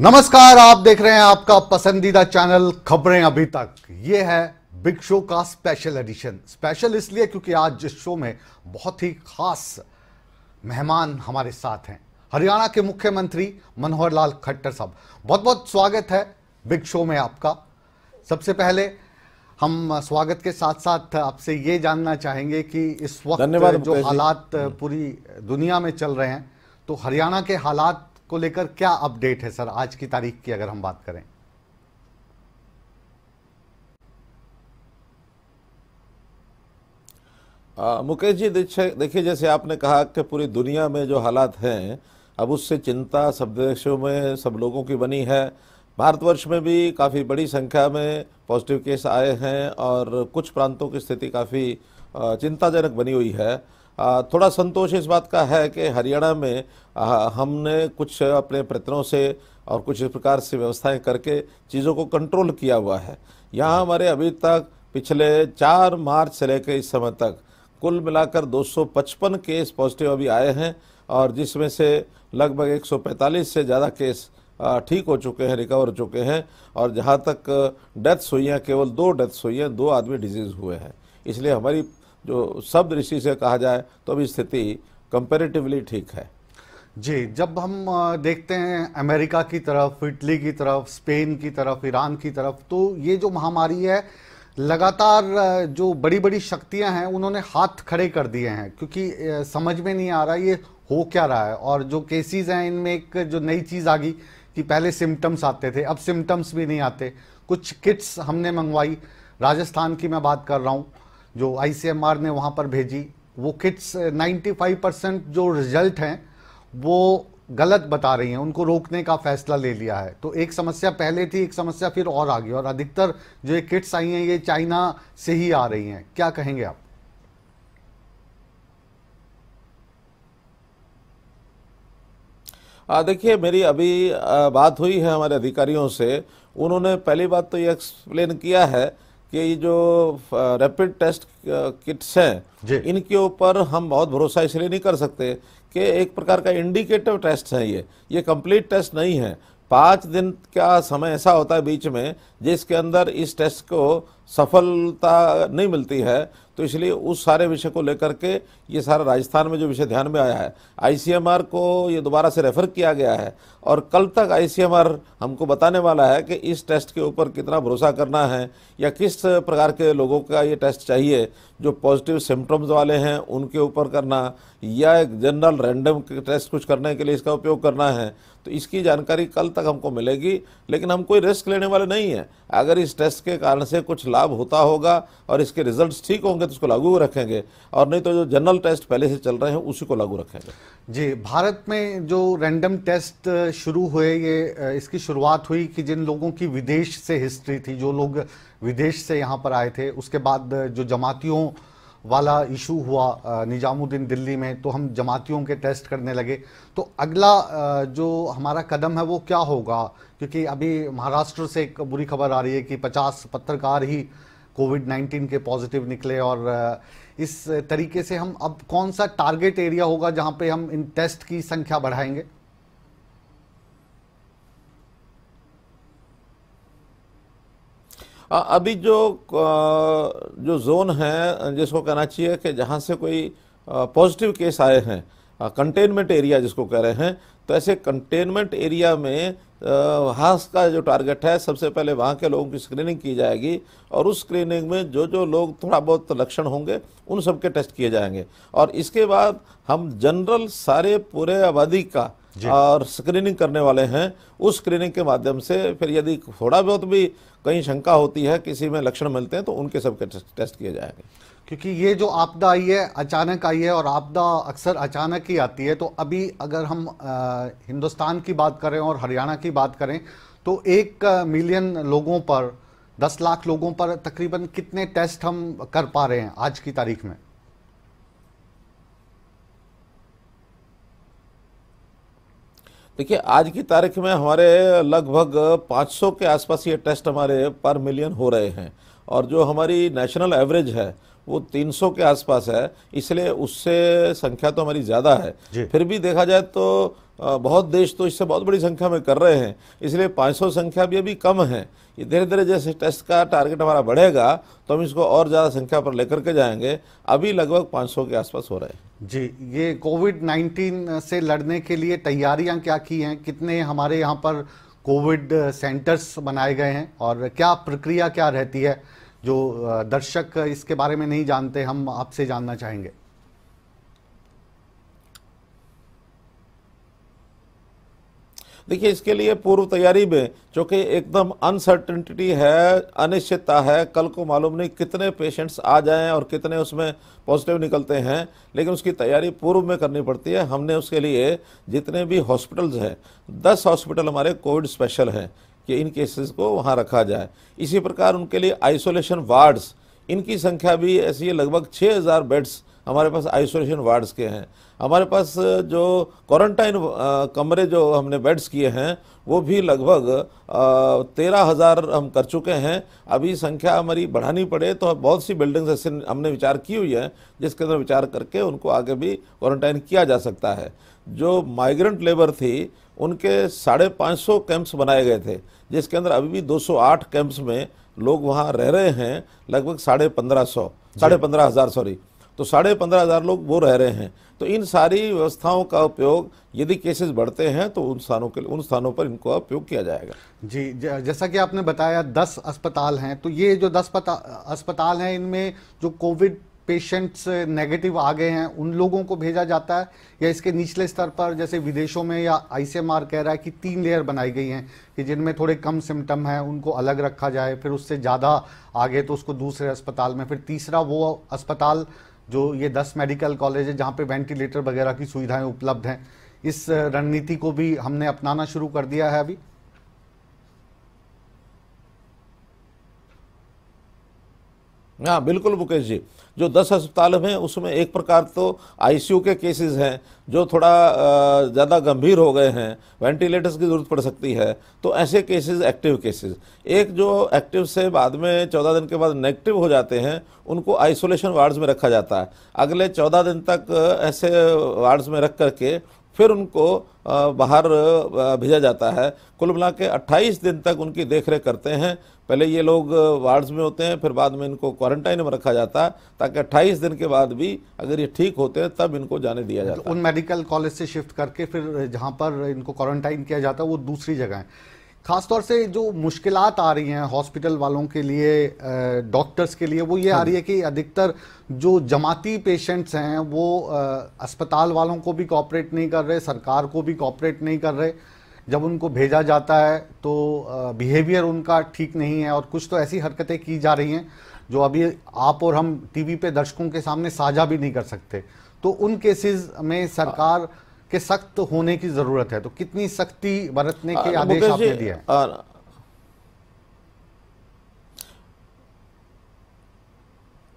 नमस्कार आप देख रहे हैं आपका पसंदीदा चैनल खबरें अभी तक ये है बिग शो का स्पेशल एडिशन स्पेशल इसलिए क्योंकि आज इस शो में बहुत ही खास मेहमान हमारे साथ हैं हरियाणा के मुख्यमंत्री मनोहर लाल खट्टर साहब बहुत बहुत स्वागत है बिग शो में आपका सबसे पहले हम स्वागत के साथ साथ आपसे ये जानना चाहेंगे कि इस वक्त जो हालात पूरी दुनिया में चल रहे हैं तो हरियाणा के हालात को लेकर क्या अपडेट है सर आज की तारीख की अगर हम बात करें मुकेश जी देखिए जैसे आपने कहा कि पूरी दुनिया में जो हालात हैं अब उससे चिंता सब देशों में सब लोगों की बनी है भारतवर्ष में भी काफ़ी बड़ी संख्या में पॉजिटिव केस आए हैं और कुछ प्रांतों की स्थिति काफ़ी चिंताजनक बनी हुई है थोड़ा संतोष इस बात का है कि हरियाणा में हमने कुछ अपने प्रयत्नों से और कुछ इस प्रकार से व्यवस्थाएं करके चीज़ों को कंट्रोल किया हुआ है यहाँ हमारे अभी तक पिछले चार मार्च से लेकर इस समय तक कुल मिलाकर 255 केस पॉजिटिव अभी आए हैं और जिसमें से लगभग 145 से ज़्यादा केस ठीक हो चुके हैं रिकवर हो चुके हैं और जहाँ तक डेथ्स हुई हैं केवल दो डेथ्स हुई हैं दो आदमी डिजीज़ हुए हैं इसलिए हमारी जो सब दृष्टि से कहा जाए तो अभी स्थिति कंपेरेटिवली ठीक है जी जब हम देखते हैं अमेरिका की तरफ इटली की तरफ स्पेन की तरफ ईरान की तरफ तो ये जो महामारी है लगातार जो बड़ी बड़ी शक्तियां हैं उन्होंने हाथ खड़े कर दिए हैं क्योंकि समझ में नहीं आ रहा ये हो क्या रहा है और जो केसेस हैं इनमें एक जो नई चीज़ आ गई कि पहले सिम्टम्स आते थे अब सिम्टम्स भी नहीं आते कुछ किट्स हमने मंगवाई राजस्थान की मैं बात कर रहा हूँ जो आईसीएमआर ने वहाँ पर भेजी वो किट्स 95 परसेंट जो रिजल्ट हैं वो गलत बता रही हैं उनको रोकने का फैसला ले लिया है तो एक समस्या पहले थी एक समस्या फिर और आ गई और अधिकतर जो ये किट्स आई हैं ये चाइना से ही आ रही हैं क्या कहेंगे आप देखिए मेरी अभी बात हुई है हमारे अधिकारियों से उन्होंने पहली बात तो ये एक्सप्लेन किया है कि ये जो रैपिड टेस्ट किट्स हैं इनके ऊपर हम बहुत भरोसा इसलिए नहीं कर सकते कि एक प्रकार का इंडिकेटिव टेस्ट है ये ये कंप्लीट टेस्ट नहीं है पाँच दिन का समय ऐसा होता है बीच में जिसके अंदर इस टेस्ट को सफलता नहीं मिलती है तो इसलिए उस सारे विषय को लेकर के ये सारा राजस्थान में जो विषय ध्यान में आया है आईसीएमआर को ये दोबारा से रेफ़र किया गया है और कल तक आईसीएमआर हमको बताने वाला है कि इस टेस्ट के ऊपर कितना भरोसा करना है या किस प्रकार के लोगों का ये टेस्ट चाहिए जो पॉजिटिव सिम्टम्स वाले हैं उनके ऊपर करना या एक जनरल रैंडम टेस्ट कुछ करने के लिए इसका उपयोग करना है तो इसकी जानकारी कल तक हमको मिलेगी लेकिन हम कोई रिस्क लेने वाले नहीं हैं अगर इस टेस्ट के कारण से कुछ लाभ होता होगा और इसके रिजल्ट्स ठीक होंगे तो उसको लागू रखेंगे और नहीं तो जो जनरल टेस्ट पहले से चल रहे हैं उसी को लागू रखेंगे जी भारत में जो रैंडम टेस्ट शुरू हुए ये इसकी शुरुआत हुई कि जिन लोगों की विदेश से हिस्ट्री थी जो लोग विदेश से यहाँ पर आए थे उसके बाद जो जमातियों वाला इशू हुआ निजामुद्दीन दिल्ली में तो हम जमातियों के टेस्ट करने लगे तो अगला जो हमारा कदम है वो क्या होगा क्योंकि अभी महाराष्ट्र से एक बुरी खबर आ रही है कि 50 पत्रकार ही कोविड 19 के पॉजिटिव निकले और इस तरीके से हम अब कौन सा टारगेट एरिया होगा जहाँ पे हम इन टेस्ट की संख्या बढ़ाएंगे अभी जो जो जोन है जिसको कहना चाहिए कि जहाँ से कोई पॉजिटिव केस आए हैं कंटेनमेंट एरिया जिसको कह रहे हैं तो ऐसे कंटेनमेंट एरिया में वहाँ का जो टारगेट है सबसे पहले वहाँ के लोगों की स्क्रीनिंग की जाएगी और उस स्क्रीनिंग में जो जो लोग थोड़ा बहुत लक्षण होंगे उन सबके टेस्ट किए जाएंगे और इसके बाद हम जनरल सारे पूरे आबादी का और स्क्रीनिंग करने वाले हैं उस स्क्रीनिंग के माध्यम से फिर यदि थोड़ा बहुत भी कहीं शंका होती है किसी में लक्षण मिलते हैं तो उनके सबके टेस्ट किए जाएंगे क्योंकि ये जो आपदा आई है अचानक आई है और आपदा अक्सर अचानक ही आती है तो अभी अगर हम आ, हिंदुस्तान की बात करें और हरियाणा की बात करें तो एक मिलियन लोगों पर दस लाख लोगों पर तकरीबन कितने टेस्ट हम कर पा रहे हैं आज की तारीख में देखिए आज की तारीख में हमारे लगभग 500 के आसपास ये टेस्ट हमारे पर मिलियन हो रहे हैं और जो हमारी नेशनल एवरेज है वो 300 के आसपास है इसलिए उससे संख्या तो हमारी ज़्यादा है फिर भी देखा जाए तो बहुत देश तो इससे बहुत बड़ी संख्या में कर रहे हैं इसलिए 500 संख्या भी अभी कम है ये धीरे धीरे जैसे टेस्ट का टारगेट हमारा बढ़ेगा तो हम इसको और ज़्यादा संख्या पर लेकर के जाएंगे अभी लगभग 500 के आसपास हो रहे हैं जी ये कोविड 19 से लड़ने के लिए तैयारियां क्या की हैं कितने हमारे यहाँ पर कोविड सेंटर्स बनाए गए हैं और क्या प्रक्रिया क्या रहती है जो दर्शक इसके बारे में नहीं जानते हम आपसे जानना चाहेंगे देखिए इसके लिए पूर्व तैयारी में चूँकि एकदम अनसर्टेनिटी है अनिश्चितता है कल को मालूम नहीं कितने पेशेंट्स आ जाएं और कितने उसमें पॉजिटिव निकलते हैं लेकिन उसकी तैयारी पूर्व में करनी पड़ती है हमने उसके लिए जितने भी हॉस्पिटल्स हैं दस हॉस्पिटल हमारे कोविड स्पेशल हैं कि इन केसेस को वहाँ रखा जाए इसी प्रकार उनके लिए आइसोलेशन वार्ड्स इनकी संख्या भी ऐसी है लगभग हज़ार बेड्स हमारे पास आइसोलेशन वार्ड्स के हैं हमारे पास जो क्वारंटाइन कमरे जो हमने बेड्स किए हैं वो भी लगभग तेरह हज़ार हम कर चुके हैं अभी संख्या हमारी बढ़ानी पड़े तो बहुत सी बिल्डिंग्स ऐसे हमने विचार की हुई है जिसके अंदर विचार करके उनको आगे भी क्वारंटाइन किया जा सकता है जो माइग्रेंट लेबर थी उनके साढ़े पाँच सौ कैंप्स बनाए गए थे जिसके अंदर अभी भी आठ कैंप्स में लोग वहाँ रह रहे हैं लगभग साढ़े पंद्रह सौ साढ़े पंद्रह हज़ार सॉरी तो साढ़े पंद्रह हज़ार लोग वो रह रहे हैं तो इन सारी व्यवस्थाओं का उपयोग यदि केसेस बढ़ते हैं तो उन स्थानों के उन स्थानों पर इनको उपयोग किया जाएगा जी जैसा कि आपने बताया दस अस्पताल हैं तो ये जो दस अस्पताल हैं इनमें जो कोविड पेशेंट्स नेगेटिव आ गए हैं उन लोगों को भेजा जाता है या इसके निचले स्तर पर जैसे विदेशों में या आईसीएमआर कह रहा है कि तीन लेयर बनाई गई हैं कि जिनमें थोड़े कम सिम्टम हैं उनको अलग रखा जाए फिर उससे ज़्यादा आगे तो उसको दूसरे अस्पताल में फिर तीसरा वो अस्पताल जो ये दस मेडिकल कॉलेज है जहाँ पे वेंटिलेटर वगैरह की सुविधाएं उपलब्ध हैं इस रणनीति को भी हमने अपनाना शुरू कर दिया है अभी हाँ बिल्कुल मुकेश जी जो दस अस्पताल हैं उसमें एक प्रकार तो आईसीयू के केसेस हैं जो थोड़ा ज़्यादा गंभीर हो गए हैं वेंटिलेटर्स की ज़रूरत पड़ सकती है तो ऐसे केसेस एक्टिव केसेस एक जो एक्टिव से बाद में चौदह दिन के बाद नेगेटिव हो जाते हैं उनको आइसोलेशन वार्ड्स में रखा जाता है अगले चौदह दिन तक ऐसे वार्ड्स में रख करके फिर उनको बाहर भेजा जाता है कुल मिला के अट्ठाईस दिन तक उनकी देख रेख करते हैं पहले ये लोग वार्ड्स में होते हैं फिर बाद में इनको क्वारंटाइन में रखा जाता है ताकि अट्ठाईस दिन के बाद भी अगर ये ठीक होते हैं तब इनको जाने दिया तो जाता है उन मेडिकल कॉलेज से शिफ्ट करके फिर जहाँ पर इनको क्वारंटाइन किया जाता है वो दूसरी जगह है खासतौर से जो मुश्किल आ रही हैं हॉस्पिटल वालों के लिए डॉक्टर्स के लिए वो ये आ हाँ रही है कि अधिकतर जो जमाती पेशेंट्स हैं वो अस्पताल वालों को भी कॉपरेट नहीं कर रहे सरकार को भी कॉपरेट नहीं कर रहे जब उनको भेजा जाता है तो बिहेवियर उनका ठीक नहीं है और कुछ तो ऐसी हरकतें की जा रही हैं जो अभी आप और हम टीवी पे दर्शकों के सामने साझा भी नहीं कर सकते तो उन केसेस में सरकार हाँ। के सख्त होने की जरूरत है तो कितनी सख्ती बरतने के हाँ, आदेश आपने दिए हैं हाँ।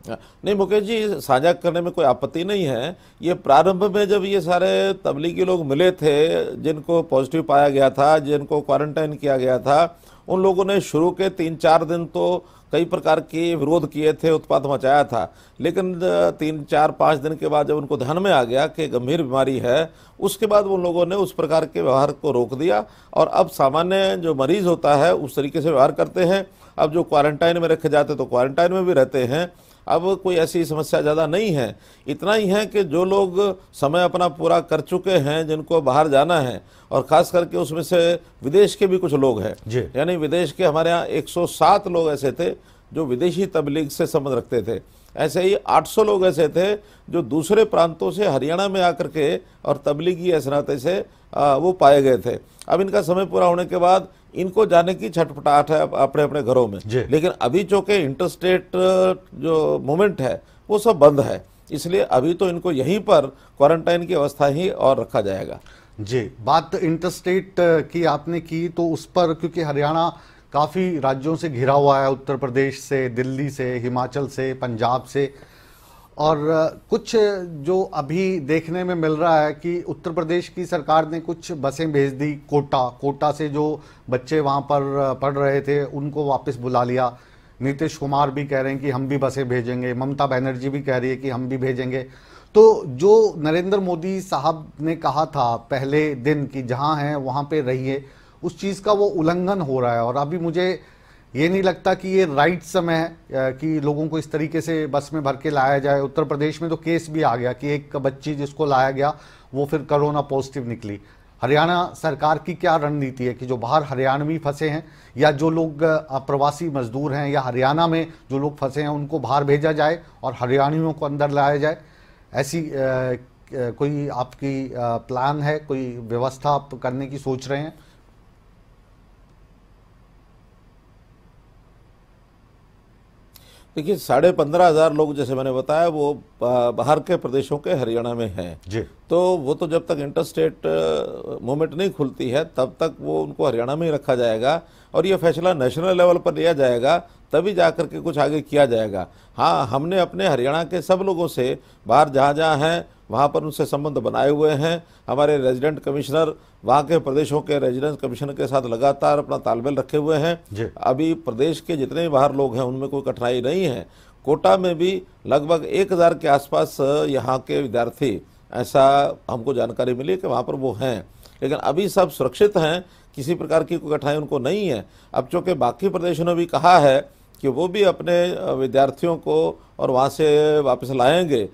नहीं मुकेश जी साझा करने में कोई आपत्ति नहीं है ये प्रारंभ में जब ये सारे तबलीगी लोग मिले थे जिनको पॉजिटिव पाया गया था जिनको क्वारंटाइन किया गया था उन लोगों ने शुरू के तीन चार दिन तो कई प्रकार के विरोध किए थे उत्पाद मचाया था लेकिन तीन चार पाँच दिन के बाद जब उनको ध्यान में आ गया कि गंभीर बीमारी है उसके बाद उन लोगों ने उस प्रकार के व्यवहार को रोक दिया और अब सामान्य जो मरीज़ होता है उस तरीके से व्यवहार करते हैं अब जो क्वारंटाइन में रखे जाते तो क्वारंटाइन में भी रहते हैं अब कोई ऐसी समस्या ज़्यादा नहीं है इतना ही है कि जो लोग समय अपना पूरा कर चुके हैं जिनको बाहर जाना है और ख़ास करके उसमें से विदेश के भी कुछ लोग हैं यानी विदेश के हमारे यहाँ 107 लोग ऐसे थे जो विदेशी तबलीग से संबंध रखते थे ऐसे ही 800 लोग ऐसे थे जो दूसरे प्रांतों से हरियाणा में आकर के और तबलीगी ऐसे नाते से वो पाए गए थे अब इनका समय पूरा होने के बाद इनको जाने की छटपटाहट है अपने अपने घरों में लेकिन अभी चूंकि इंटरस्टेट जो मूवमेंट है वो सब बंद है इसलिए अभी तो इनको यहीं पर क्वारंटाइन की अवस्था ही और रखा जाएगा जी बात इंटरस्टेट की आपने की तो उस पर क्योंकि हरियाणा काफ़ी राज्यों से घिरा हुआ है उत्तर प्रदेश से दिल्ली से हिमाचल से पंजाब से और कुछ जो अभी देखने में मिल रहा है कि उत्तर प्रदेश की सरकार ने कुछ बसें भेज दी कोटा कोटा से जो बच्चे वहाँ पर पढ़ रहे थे उनको वापस बुला लिया नीतीश कुमार भी कह रहे हैं कि हम भी बसें भेजेंगे ममता बनर्जी भी कह रही है कि हम भी भेजेंगे तो जो नरेंद्र मोदी साहब ने कहा था पहले दिन कि जहाँ हैं वहाँ पर रहिए उस चीज़ का वो उल्लंघन हो रहा है और अभी मुझे ये नहीं लगता कि ये राइट समय है कि लोगों को इस तरीके से बस में भर के लाया जाए उत्तर प्रदेश में तो केस भी आ गया कि एक बच्ची जिसको लाया गया वो फिर कोरोना पॉजिटिव निकली हरियाणा सरकार की क्या रणनीति है कि जो बाहर हरियाणवी फंसे हैं या जो लोग प्रवासी मजदूर हैं या हरियाणा में जो लोग फंसे हैं उनको बाहर भेजा जाए और हरियाणवियों को अंदर लाया जाए ऐसी आ, कोई आपकी प्लान है कोई व्यवस्था आप करने की सोच रहे हैं देखिए साढ़े पंद्रह हज़ार लोग जैसे मैंने बताया वो बाहर के प्रदेशों के हरियाणा में हैं जी तो वो तो जब तक इंटर स्टेट मूवमेंट नहीं खुलती है तब तक वो उनको हरियाणा में ही रखा जाएगा और ये फैसला नेशनल लेवल पर लिया जाएगा तभी जा कर के कुछ आगे किया जाएगा हाँ हमने अपने हरियाणा के सब लोगों से बाहर जहाँ जहाँ हैं वहाँ पर उनसे संबंध बनाए हुए हैं हमारे रेजिडेंट कमिश्नर वहाँ के प्रदेशों के रेजिडेंस कमिश्नर के साथ लगातार अपना तालमेल रखे हुए हैं अभी प्रदेश के जितने बाहर लोग हैं उनमें कोई कठिनाई नहीं है कोटा में भी लगभग एक हज़ार के आसपास यहाँ के विद्यार्थी ऐसा हमको जानकारी मिली कि वहाँ पर वो हैं लेकिन अभी सब सुरक्षित हैं किसी प्रकार की कोई कठिनाई उनको नहीं है अब चूँकि बाकी प्रदेशों ने भी कहा है कि वो भी अपने विद्यार्थियों को और वहाँ से वापस लाएंगे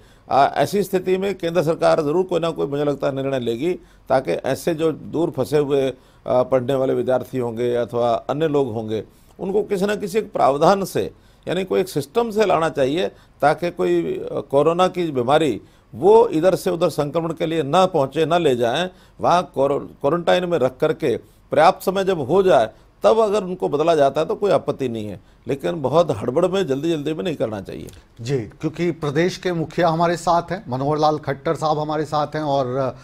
ऐसी स्थिति में केंद्र सरकार ज़रूर कोई ना कोई मुझे लगता है निर्णय लेगी ताकि ऐसे जो दूर फंसे हुए पढ़ने वाले विद्यार्थी होंगे अथवा अन्य लोग होंगे उनको किसी न किसी एक प्रावधान से यानी कोई एक सिस्टम से लाना चाहिए ताकि कोई कोरोना की बीमारी वो इधर से उधर संक्रमण के लिए ना पहुँचे ना ले जाए वहाँ क्वारंटाइन में रख करके पर्याप्त समय जब हो जाए तब अगर उनको बदला जाता है तो कोई आपत्ति नहीं है लेकिन बहुत हड़बड़ में जल्दी जल्दी में नहीं करना चाहिए जी क्योंकि प्रदेश के मुखिया हमारे साथ हैं मनोहर लाल खट्टर साहब हमारे साथ हैं और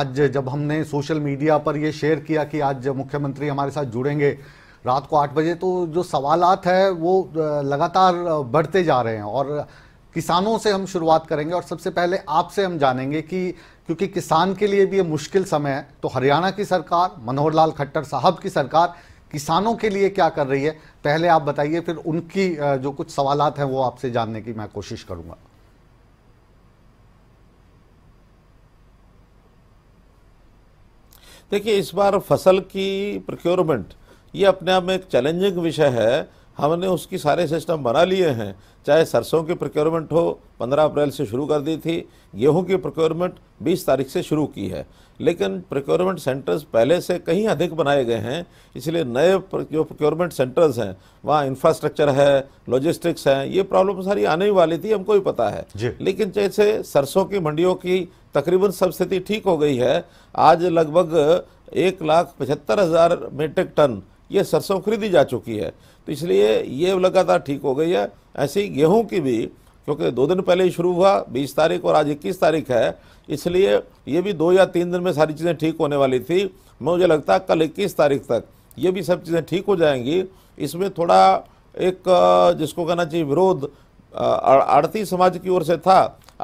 आज जब हमने सोशल मीडिया पर ये शेयर किया कि आज मुख्यमंत्री हमारे साथ जुड़ेंगे रात को आठ बजे तो जो सवालत है वो लगातार बढ़ते जा रहे हैं और किसानों से हम शुरुआत करेंगे और सबसे पहले आपसे हम जानेंगे कि क्योंकि किसान के लिए भी ये मुश्किल समय है तो हरियाणा की सरकार मनोहर लाल खट्टर साहब की सरकार किसानों के लिए क्या कर रही है पहले आप बताइए फिर उनकी जो कुछ सवालत हैं वो आपसे जानने की मैं कोशिश करूंगा देखिए इस बार फसल की प्रोक्योरमेंट ये अपने आप में एक चैलेंजिंग विषय है हमने उसकी सारे सिस्टम बना लिए हैं चाहे सरसों की प्रोक्योरमेंट हो 15 अप्रैल से शुरू कर दी थी गेहूं की प्रोक्योरमेंट 20 तारीख से शुरू की है लेकिन प्रोक्योरमेंट सेंटर्स पहले से कहीं अधिक बनाए गए हैं इसलिए नए जो प्रोक्योरमेंट सेंटर्स हैं वहाँ इंफ्रास्ट्रक्चर है लॉजिस्टिक्स हैं ये प्रॉब्लम सारी आने ही वाली थी हमको भी पता है लेकिन जैसे सरसों की मंडियों की तकरीबन सब स्थिति ठीक हो गई है आज लगभग एक लाख पचहत्तर हज़ार मीट्रिक टन ये सरसों खरीदी जा चुकी है तो इसलिए ये लगातार ठीक हो गई है ऐसे ही गेहूँ की भी क्योंकि दो दिन पहले ही शुरू हुआ बीस तारीख और आज इक्कीस तारीख है इसलिए ये भी दो या तीन दिन में सारी चीज़ें ठीक होने वाली थी मुझे लगता है कल इक्कीस तारीख तक ये भी सब चीज़ें ठीक हो जाएंगी इसमें थोड़ा एक जिसको कहना चाहिए विरोध आड़ती समाज की ओर से था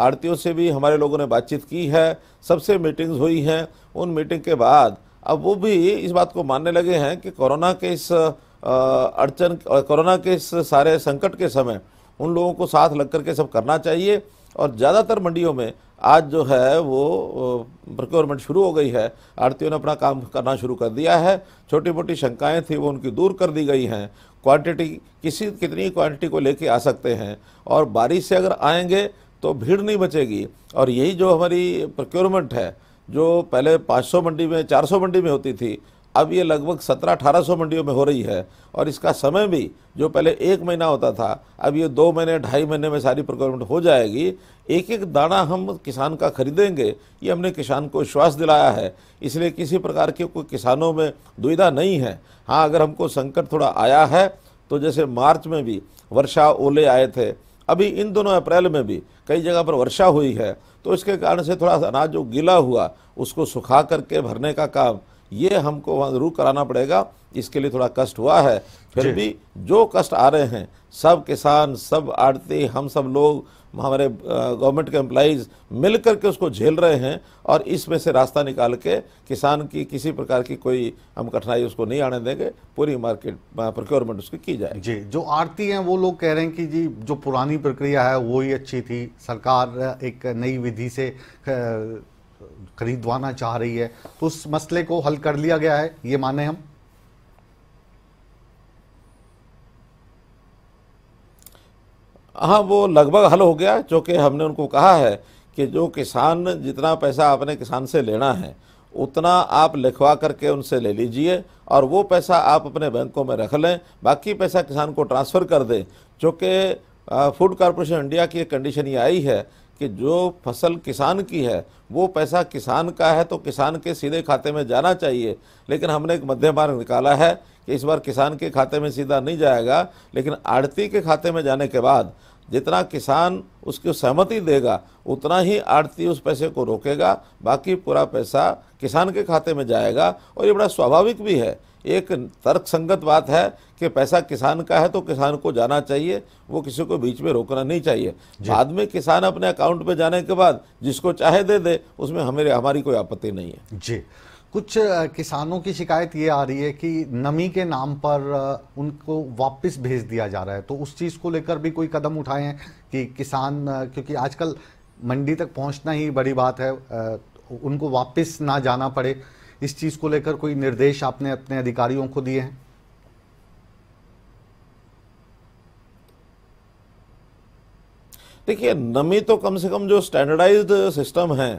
आड़तियों से भी हमारे लोगों ने बातचीत की है सबसे मीटिंग्स हुई हैं उन मीटिंग के बाद अब वो भी इस बात को मानने लगे हैं कि कोरोना के इस अड़चन कोरोना के इस सारे संकट के समय उन लोगों को साथ लग करके सब करना चाहिए और ज़्यादातर मंडियों में आज जो है वो प्रोक्योरमेंट शुरू हो गई है आड़तियों ने अपना काम करना शुरू कर दिया है छोटी मोटी शंकाएं थी वो उनकी दूर कर दी गई हैं क्वांटिटी किसी कितनी क्वांटिटी को लेके आ सकते हैं और बारिश से अगर आएंगे तो भीड़ नहीं बचेगी और यही जो हमारी प्रोक्योरमेंट है जो पहले 500 मंडी में 400 मंडी में होती थी अब ये लगभग 17-1800 मंडियों में हो रही है और इसका समय भी जो पहले एक महीना होता था अब ये दो महीने ढाई महीने में सारी प्रोक्योरमेंट हो जाएगी एक एक दाना हम किसान का खरीदेंगे ये हमने किसान को विश्वास दिलाया है इसलिए किसी प्रकार के कोई किसानों में दुविधा नहीं है हाँ अगर हमको संकट थोड़ा आया है तो जैसे मार्च में भी वर्षा ओले आए थे अभी इन दोनों अप्रैल में भी कई जगह पर वर्षा हुई है तो इसके कारण से थोड़ा सा अनाज जो गीला हुआ उसको सुखा करके भरने का काम ये हमको वहाँ जरूर कराना पड़ेगा इसके लिए थोड़ा कष्ट हुआ है फिर भी जो कष्ट आ रहे हैं सब किसान सब आड़ती हम सब लोग हमारे गवर्नमेंट के एम्प्लाइज मिल करके उसको झेल रहे हैं और इसमें से रास्ता निकाल के किसान की किसी प्रकार की कोई हम कठिनाई उसको नहीं आने देंगे पूरी मार्केट प्रोक्योरमेंट उसकी की जाए जी जो आरती हैं वो लोग कह रहे हैं कि जी जो पुरानी प्रक्रिया है वो ही अच्छी थी सरकार एक नई विधि से खरीदवाना चाह रही है तो उस मसले को हल कर लिया गया है ये माने हम हाँ वो लगभग हल हो गया चूँकि हमने उनको कहा है कि जो किसान जितना पैसा आपने किसान से लेना है उतना आप लिखवा करके उनसे ले लीजिए और वो पैसा आप अपने बैंकों में रख लें बाकी पैसा किसान को ट्रांसफ़र कर दें चूँकि फूड कॉरपोरेशन इंडिया की एक कंडीशन ये आई है कि जो फसल किसान की है वो पैसा किसान का है तो किसान के सीधे खाते में जाना चाहिए लेकिन हमने एक मध्य मार्ग निकाला है कि इस बार किसान के खाते में सीधा नहीं जाएगा लेकिन आड़ती के खाते में जाने के बाद जितना किसान उसकी सहमति देगा उतना ही आड़ती उस पैसे को रोकेगा बाकी पूरा पैसा किसान के खाते में जाएगा और ये बड़ा स्वाभाविक भी है एक तर्क संगत बात है कि पैसा किसान का है तो किसान को जाना चाहिए वो किसी को बीच में रोकना नहीं चाहिए बाद में किसान अपने अकाउंट में जाने के बाद जिसको चाहे दे दे उसमें हमारी कोई आपत्ति नहीं है जी कुछ किसानों की शिकायत ये आ रही है कि नमी के नाम पर उनको वापस भेज दिया जा रहा है तो उस चीज़ को लेकर भी कोई कदम उठाए हैं कि किसान क्योंकि आजकल मंडी तक पहुंचना ही बड़ी बात है उनको वापस ना जाना पड़े इस चीज़ को लेकर कोई निर्देश आपने अपने अधिकारियों को दिए हैं देखिए नमी तो कम से कम जो स्टैंडर्डाइज्ड सिस्टम है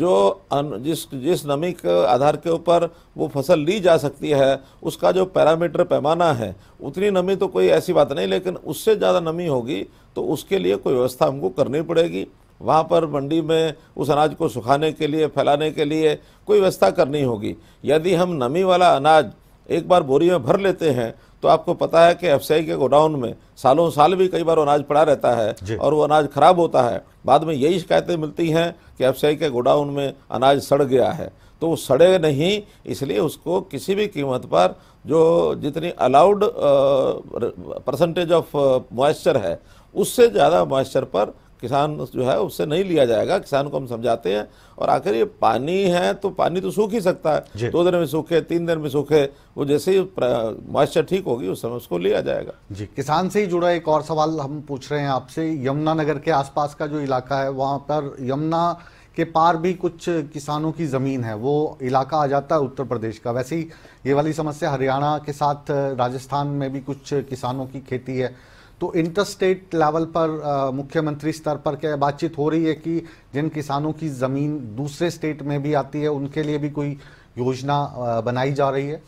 जो अन, जिस जिस नमी के आधार के ऊपर वो फसल ली जा सकती है उसका जो पैरामीटर पैमाना है उतनी नमी तो कोई ऐसी बात नहीं लेकिन उससे ज़्यादा नमी होगी तो उसके लिए कोई व्यवस्था हमको करनी पड़ेगी वहाँ पर मंडी में उस अनाज को सुखाने के लिए फैलाने के लिए कोई व्यवस्था करनी होगी यदि हम नमी वाला अनाज एक बार बोरी में भर लेते हैं तो आपको पता है कि एफसीआई के गोडाउन में सालों साल भी कई बार अनाज पड़ा रहता है और वो अनाज खराब होता है बाद में यही शिकायतें मिलती हैं कि एफसीआई के गोडाउन में अनाज सड़ गया है तो वो सड़े नहीं इसलिए उसको किसी भी कीमत पर जो जितनी अलाउड परसेंटेज ऑफ मॉइस्चर है उससे ज़्यादा मॉइस्चर पर किसान जो है उससे नहीं लिया जाएगा किसान को हम समझाते हैं और आखिर ये पानी है तो पानी तो सूख ही सकता है दो दिन में सूखे तीन दिन में सूखे वो जैसे ही मॉइस्चर ठीक होगी उस समय उसको लिया जाएगा जी किसान से ही जुड़ा एक और सवाल हम पूछ रहे हैं आपसे यमुनानगर के आसपास का जो इलाका है वहाँ पर यमुना के पार भी कुछ किसानों की ज़मीन है वो इलाका आ जाता है उत्तर प्रदेश का वैसे ही ये वाली समस्या हरियाणा के साथ राजस्थान में भी कुछ किसानों की खेती है तो इंटर स्टेट लेवल पर मुख्यमंत्री स्तर पर क्या बातचीत हो रही है कि जिन किसानों की ज़मीन दूसरे स्टेट में भी आती है उनके लिए भी कोई योजना बनाई जा रही है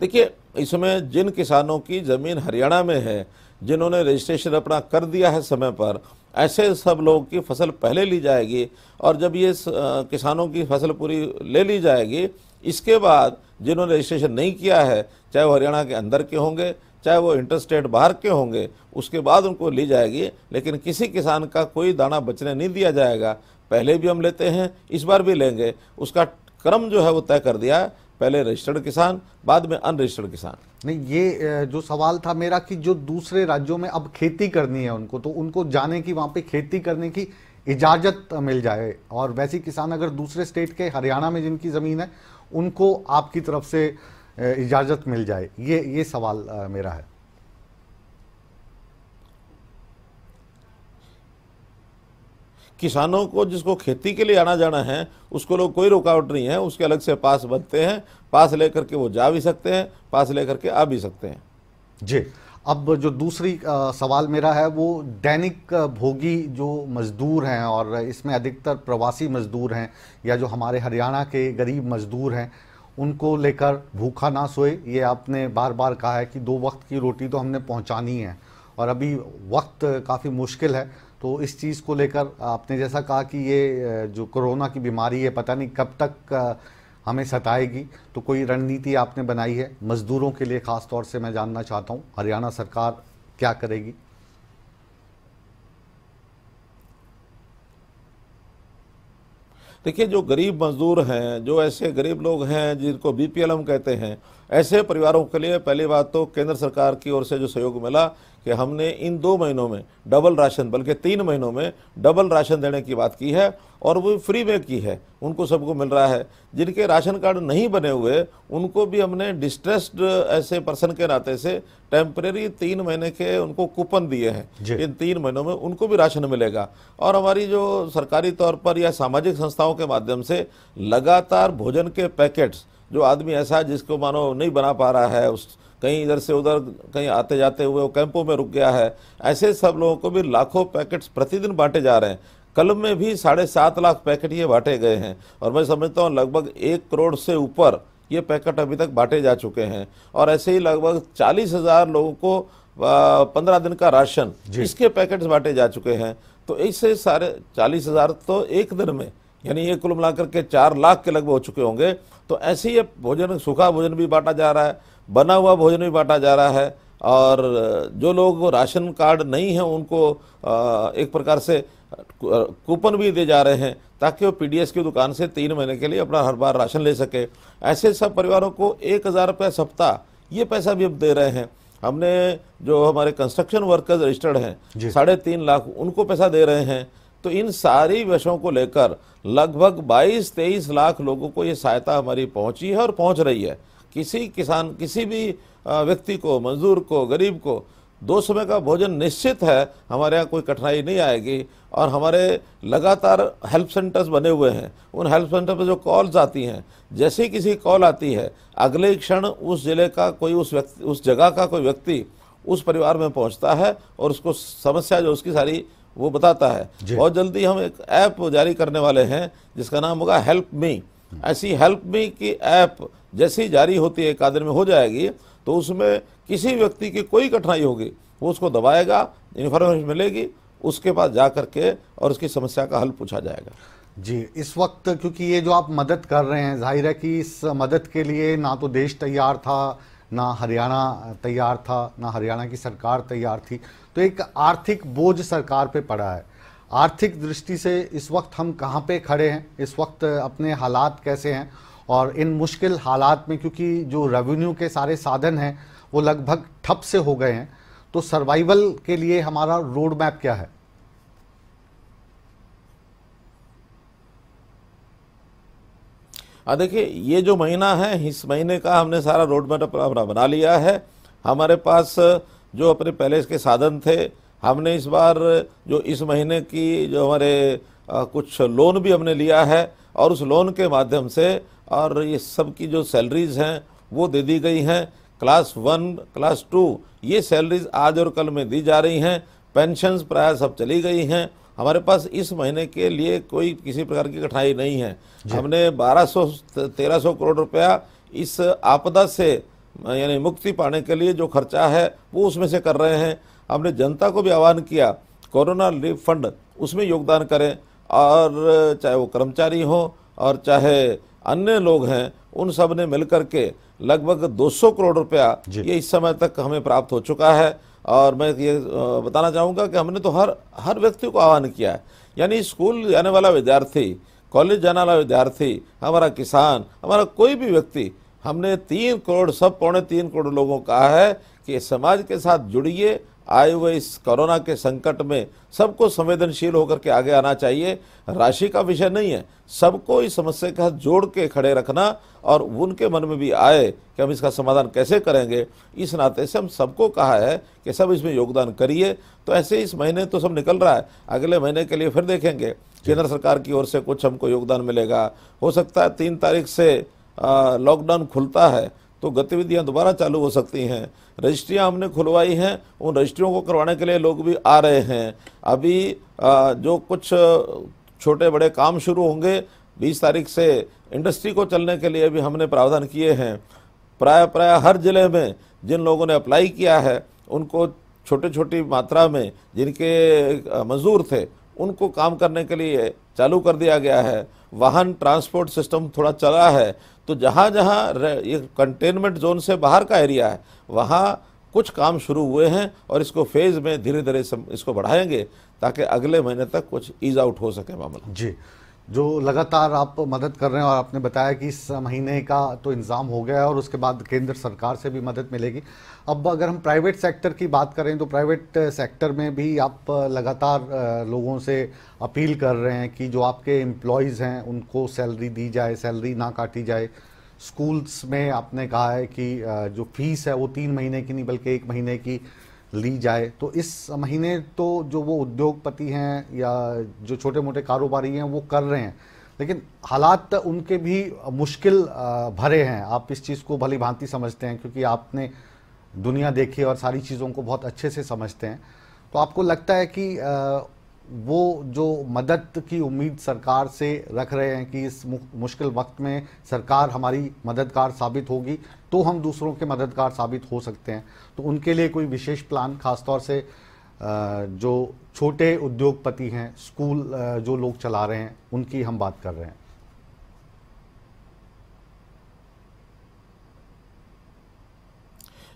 देखिए इसमें जिन किसानों की ज़मीन हरियाणा में है जिन्होंने रजिस्ट्रेशन अपना कर दिया है समय पर ऐसे सब लोगों की फसल पहले ली जाएगी और जब ये किसानों की फसल पूरी ले ली जाएगी इसके बाद जिन्होंने रजिस्ट्रेशन नहीं किया है चाहे वो हरियाणा के अंदर के होंगे चाहे वो इंटर स्टेट बाहर के होंगे उसके बाद उनको ली जाएगी लेकिन किसी किसान का कोई दाना बचने नहीं दिया जाएगा पहले भी हम लेते हैं इस बार भी लेंगे उसका क्रम जो है वो तय कर दिया पहले रजिस्टर्ड किसान बाद में अनरजिस्टर्ड किसान नहीं ये जो सवाल था मेरा कि जो दूसरे राज्यों में अब खेती करनी है उनको तो उनको जाने की वहाँ पे खेती करने की इजाज़त मिल जाए और वैसे किसान अगर दूसरे स्टेट के हरियाणा में जिनकी ज़मीन है उनको आपकी तरफ से इजाज़त मिल जाए ये ये सवाल मेरा है किसानों को जिसको खेती के लिए आना जाना है उसको लोग कोई रुकावट नहीं है उसके अलग से पास बनते हैं पास लेकर के वो जा भी सकते हैं पास लेकर के आ भी सकते हैं जी अब जो दूसरी आ, सवाल मेरा है वो दैनिक भोगी जो मज़दूर हैं और इसमें अधिकतर प्रवासी मज़दूर हैं या जो हमारे हरियाणा के गरीब मज़दूर हैं उनको लेकर भूखा ना सोए ये आपने बार बार कहा है कि दो वक्त की रोटी तो हमने पहुंचानी है और अभी वक्त काफ़ी मुश्किल है तो इस चीज़ को लेकर आपने जैसा कहा कि ये जो कोरोना की बीमारी है पता नहीं कब तक हमें सताएगी तो कोई रणनीति आपने बनाई है मजदूरों के लिए खास तौर से मैं जानना चाहता हूं हरियाणा सरकार क्या करेगी देखिए जो गरीब मजदूर हैं जो ऐसे गरीब लोग हैं जिनको बीपीएल हम कहते हैं ऐसे परिवारों के लिए पहली बात तो केंद्र सरकार की ओर से जो सहयोग मिला कि हमने इन दो महीनों में डबल राशन बल्कि तीन महीनों में डबल राशन देने की बात की है और वो फ्री में की है उनको सबको मिल रहा है जिनके राशन कार्ड नहीं बने हुए उनको भी हमने डिस्ट्रेस्ड ऐसे पर्सन के नाते से टेम्परेरी तीन महीने के उनको कूपन दिए हैं इन तीन महीनों में उनको भी राशन मिलेगा और हमारी जो सरकारी तौर पर या सामाजिक संस्थाओं के माध्यम से लगातार भोजन के पैकेट्स जो आदमी ऐसा है जिसको मानो नहीं बना पा रहा है उस कहीं इधर से उधर कहीं आते जाते हुए वो कैंपों में रुक गया है ऐसे सब लोगों को भी लाखों पैकेट्स प्रतिदिन बांटे जा रहे हैं कल में भी साढ़े सात लाख पैकेट ये बांटे गए हैं और मैं समझता हूँ लगभग एक करोड़ से ऊपर ये पैकेट अभी तक बांटे जा चुके हैं और ऐसे ही लगभग चालीस हज़ार लोगों को पंद्रह दिन का राशन इसके पैकेट्स बांटे जा चुके हैं तो इससे सारे चालीस हज़ार तो एक दिन में यानी ये कुल मिलाकर के चार लाख के लगभग हो चुके होंगे तो ऐसे ही भोजन सूखा भोजन भी बांटा जा रहा है बना हुआ भोजन भी बांटा जा रहा है और जो लोग राशन कार्ड नहीं है उनको एक प्रकार से कूपन भी दे जा रहे हैं ताकि वो पीडीएस की दुकान से तीन महीने के लिए अपना हर बार राशन ले सके ऐसे सब परिवारों को एक हज़ार रुपये सप्ताह ये पैसा भी अब दे रहे हैं हमने जो हमारे कंस्ट्रक्शन वर्कर्स रजिस्टर्ड हैं साढ़े तीन लाख उनको पैसा दे रहे हैं तो इन सारी वशों को लेकर लगभग 22-23 लाख लोगों को ये सहायता हमारी पहुंची है और पहुंच रही है किसी किसान किसी भी व्यक्ति को मजदूर को गरीब को दो समय का भोजन निश्चित है हमारे यहाँ कोई कठिनाई नहीं आएगी और हमारे लगातार हेल्प सेंटर्स बने हुए हैं उन हेल्प सेंटर पर जो कॉल्स आती हैं जैसे ही किसी कॉल आती है अगले क्षण उस ज़िले का कोई उस व्यक्ति उस जगह का कोई व्यक्ति उस परिवार में पहुंचता है और उसको समस्या जो उसकी सारी वो बताता है बहुत जल्दी हम एक ऐप जारी करने वाले हैं जिसका नाम होगा हेल्प मी ऐसी हेल्प मी की ऐप जैसी जारी होती है कादर में हो जाएगी तो उसमें किसी व्यक्ति की कोई कठिनाई होगी वो उसको दबाएगा इन्फॉर्मेशन मिलेगी उसके पास जा करके और उसकी समस्या का हल पूछा जाएगा जी इस वक्त क्योंकि ये जो आप मदद कर रहे हैं जाहिर है कि इस मदद के लिए ना तो देश तैयार था ना हरियाणा तैयार था ना हरियाणा की सरकार तैयार थी तो एक आर्थिक बोझ सरकार पे पड़ा है आर्थिक दृष्टि से इस वक्त हम कहाँ पे खड़े हैं इस वक्त अपने हालात कैसे हैं और इन मुश्किल हालात में क्योंकि जो रेवेन्यू के सारे साधन हैं वो लगभग ठप से हो गए हैं तो सर्वाइवल के लिए हमारा रोड मैप क्या है हाँ, देखिए ये जो महीना है इस महीने का हमने सारा रोड मैप बना लिया है हमारे पास जो अपने पहले इसके साधन थे हमने इस बार जो इस महीने की जो हमारे कुछ लोन भी हमने लिया है और उस लोन के माध्यम से और ये सब की जो सैलरीज हैं वो दे दी गई हैं क्लास वन क्लास टू ये सैलरीज आज और कल में दी जा रही हैं पेंशन प्राय सब चली गई हैं हमारे पास इस महीने के लिए कोई किसी प्रकार की कठिनाई नहीं है हमने 1200 1300 करोड़ रुपया इस आपदा से यानी मुक्ति पाने के लिए जो खर्चा है वो उसमें से कर रहे हैं हमने जनता को भी आह्वान किया कोरोना रिलीफ फंड उसमें योगदान करें और चाहे वो कर्मचारी हो और चाहे अन्य लोग हैं उन सब ने मिल के लगभग 200 करोड़ रुपया ये इस समय तक हमें प्राप्त हो चुका है और मैं ये बताना चाहूँगा कि हमने तो हर हर व्यक्ति को आह्वान किया है यानी स्कूल जाने वाला विद्यार्थी कॉलेज जाने वाला विद्यार्थी हमारा किसान हमारा कोई भी व्यक्ति हमने तीन करोड़ सब पौने तीन करोड़ लोगों को कहा है कि समाज के साथ जुड़िए आए हुए इस कोरोना के संकट में सबको संवेदनशील होकर के आगे आना चाहिए राशि का विषय नहीं है सबको इस समस्या के साथ जोड़ के खड़े रखना और उनके मन में भी आए कि हम इसका समाधान कैसे करेंगे इस नाते से हम सबको कहा है कि सब इसमें योगदान करिए तो ऐसे इस महीने तो सब निकल रहा है अगले महीने के लिए फिर देखेंगे केंद्र सरकार की ओर से कुछ हमको योगदान मिलेगा हो सकता है तीन तारीख से लॉकडाउन खुलता है तो गतिविधियां दोबारा चालू हो सकती हैं रजिस्ट्रियां हमने खुलवाई हैं उन रजिस्ट्रियों को करवाने के लिए लोग भी आ रहे हैं अभी आ, जो कुछ छोटे बड़े काम शुरू होंगे 20 तारीख से इंडस्ट्री को चलने के लिए भी हमने प्रावधान किए हैं प्राय प्राय हर जिले में जिन लोगों ने अप्लाई किया है उनको छोटे छोटी मात्रा में जिनके मजदूर थे उनको काम करने के लिए चालू कर दिया गया है वाहन ट्रांसपोर्ट सिस्टम थोड़ा चला है तो जहाँ जहाँ ये कंटेनमेंट जोन से बाहर का एरिया है वहाँ कुछ काम शुरू हुए हैं और इसको फेज़ में धीरे धीरे इसको बढ़ाएंगे ताकि अगले महीने तक कुछ ईज आउट हो सके मामला जी जो लगातार आप मदद कर रहे हैं और आपने बताया कि इस महीने का तो इंतज़ाम हो गया है और उसके बाद केंद्र सरकार से भी मदद मिलेगी अब अगर हम प्राइवेट सेक्टर की बात करें तो प्राइवेट सेक्टर में भी आप लगातार लोगों से अपील कर रहे हैं कि जो आपके एम्प्लॉयज़ हैं उनको सैलरी दी जाए सैलरी ना काटी जाए स्कूल्स में आपने कहा है कि जो फीस है वो तीन महीने की नहीं बल्कि एक महीने की ली जाए तो इस महीने तो जो वो उद्योगपति हैं या जो छोटे मोटे कारोबारी हैं वो कर रहे हैं लेकिन हालात उनके भी मुश्किल भरे हैं आप इस चीज़ को भली भांति समझते हैं क्योंकि आपने दुनिया देखी और सारी चीज़ों को बहुत अच्छे से समझते हैं तो आपको लगता है कि वो जो मदद की उम्मीद सरकार से रख रहे हैं कि इस मुश्किल वक्त में सरकार हमारी मददगार साबित होगी तो हम दूसरों के मददगार साबित हो सकते हैं तो उनके लिए कोई विशेष प्लान खासतौर से जो छोटे उद्योगपति हैं स्कूल जो लोग चला रहे हैं उनकी हम बात कर रहे हैं